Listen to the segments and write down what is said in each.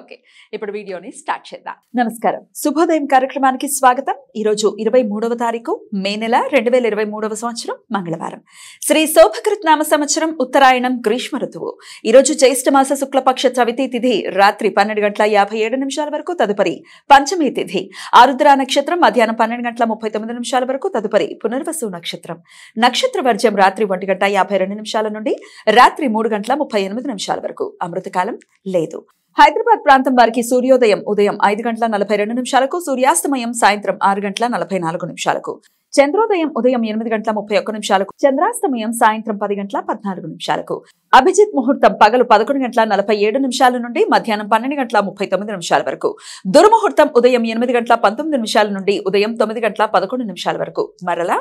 okay ఇప్పుడు వీడియోని start చేద్దాం నమస్కారం శుభోదయం కార్యక్రమానికి స్వాగతం ఈరోజు ఇరవై మూడవ తారీఖు మే నెల రెండు వేల ఇరవై మూడవ సంవత్సరం మంగళవారం శ్రీ శోభకృత్నామ సంవత్సరం ఉత్తరాయణం గ్రీష్మ ఋతువు ఈరోజు జ్యేష్ఠమాస శుక్లపక్ష చవితి తిథి రాత్రి పన్నెండు గంటల యాభై ఏడు నిమిషాల వరకు తదుపరి పంచమి తిథి ఆరుద్ర నక్షత్రం మధ్యాహ్నం పన్నెండు గంటల ముప్పై తొమ్మిది నిమిషాల వరకు తదుపరి పునర్వసు నక్షత్రం నక్షత్ర వర్జం రాత్రి ఒంటి గంట యాభై రెండు నిమిషాల నుండి రాత్రి మూడు గంటల ముప్పై ఎనిమిది నిమిషాల వరకు అమృతకాలం లేదు హైదరాబాద్ ప్రాంతం వారికి సూర్యోదయం ఉదయం ఐదు గంటల నలభై రెండు నిమిషాలకు సూర్యాస్తమయం సాయంత్రం ఆరు గంటల నలభై నాలుగు నిమిషాలకు చంద్రోదయం ఉదయం ఎనిమిది గంటల ముప్పై ఒక్క నిమిషాలకు చంద్రాస్తమయం సాయంత్రం పది గంటల పద్నాలుగు నిమిషాలకు అభిజిత్ ముహూర్తం పగలు పదకొండు గంటల నలభై ఏడు నిమిషాల నుండి మధ్యాహ్నం పన్నెండు గంటల ముప్పై తొమ్మిది నిమిషాల వరకు దుర్ముహూర్తం ఉదయం ఎనిమిది గంటల పంతొమ్మిది నిమిషాల నుండి ఉదయం తొమ్మిది గంటల పదకొండు నిమిషాల వరకు మరలా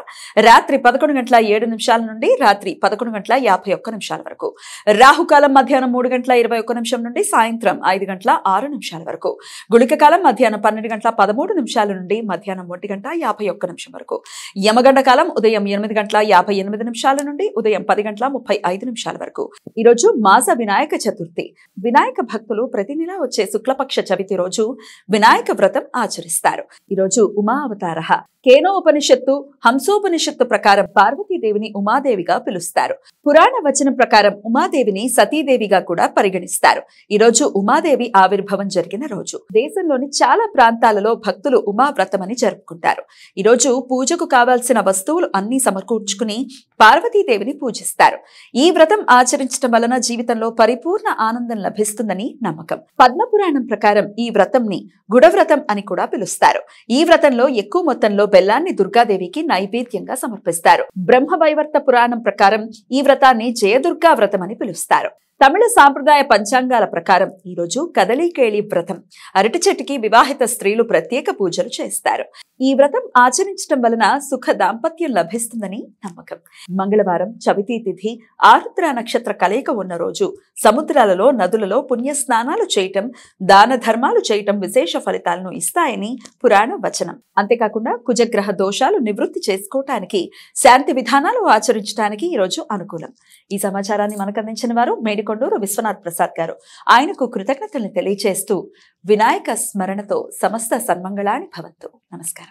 రాత్రి పదకొండు గంటల ఏడు నిమిషాల నుండి రాత్రి పదకొండు గంటల యాభై ఒక్క నిమిషాల వరకు రాహుకాలం మధ్యాహ్నం మూడు గంటల ఇరవై ఒక్క నిమిషం నుండి సాయంత్రం ఐదు గంటల ఆరు నిమిషాల వరకు గుళిక కాలం మధ్యాహ్నం పన్నెండు గంటల పదమూడు నిమిషాల నుండి మధ్యాహ్నం ఒంటి గంట యాభై ఒక్క నిమిషం వరకు యమగండ కాలం ఉదయం ఎనిమిది గంటల యాభై ఎనిమిది నిమిషాల నుండి ఉదయం పది గంటల ముప్పై ఐదు నిమిషాల వరకు ఈరోజు మాస వినాయక చతుర్థి వినాయక భక్తులు ప్రతి నెలా వచ్చే శుక్లపక్ష చవితి రోజు వినాయక వ్రతం ఆచరిస్తారు ఈరోజు ఉమా అవతార ఉపనిషత్తు హంసోపనిషత్తు ప్రకారం పార్వతీదేవిని ఉమాదేవిగా పిలుస్తారు పురాణ వచనం ప్రకారం ఉమాదేవిని సతీదేవిగా కూడా పరిగణిస్తారు ఈరోజు ఉమాదేవి ఆవిర్భవం జరిగిన రోజు దేశంలోని చాలా ప్రాంతాలలో భక్తులు ఉమా వ్రతం అని జరుపుకుంటారు ఈరోజు పూజకు కావాల్సిన వస్తువులు అన్ని సమకూర్చుకుని పార్వతీదేవిని పూజిస్తారు ఈ వ్రతం ఆచరించ ఆచరించడం వలన జీవితంలో పరిపూర్ణ ఆనందం లభిస్తుందని నమ్మకం పద్మపురాణం ప్రకారం ఈ వ్రతంని గుడవ్రతం అని కూడా పిలుస్తారు ఈ వ్రతంలో ఎక్కువ మొత్తంలో బెల్లాన్ని దుర్గాదేవికి నైవేద్యంగా సమర్పిస్తారు బ్రహ్మవైవర్త పురాణం ప్రకారం ఈ వ్రతాన్ని జయదుర్గా వ్రతం అని పిలుస్తారు తమిళ సాంప్రదాయ పంచాంగాల ప్రకారం ఈరోజు కదలికేళి వ్రతం అరటి చెట్టుకి వివాహిత స్త్రీలు ప్రత్యేక పూజలు చేస్తారు ఈ వ్రతం ఆచరించడం వలన సుఖ దాంపత్యం లభిస్తుందని నమ్మకం మంగళవారం చవితి తిథి ఆరుద్ర నక్షత్ర కలయిక ఉన్న రోజు సముద్రాలలో నదులలో పుణ్య స్నానాలు చేయటం దాన ధర్మాలు చేయటం విశేష ఫలితాలను ఇస్తాయని పురాణ వచనం అంతేకాకుండా కుజగ్రహ దోషాలు నివృత్తి చేసుకోవటానికి శాంతి విధానాలు ఆచరించడానికి ఈరోజు అనుకూలం ఈ సమాచారాన్ని మనకు అందించిన వారు మేడికొ కొండూరు విశ్వనాథ్ ప్రసాద్ గారు ఆయనకు కృతజ్ఞతలను తెలియజేస్తూ వినాయక స్మరణతో సమస్త సన్మంగళాన్ని భవంతు నమస్కారం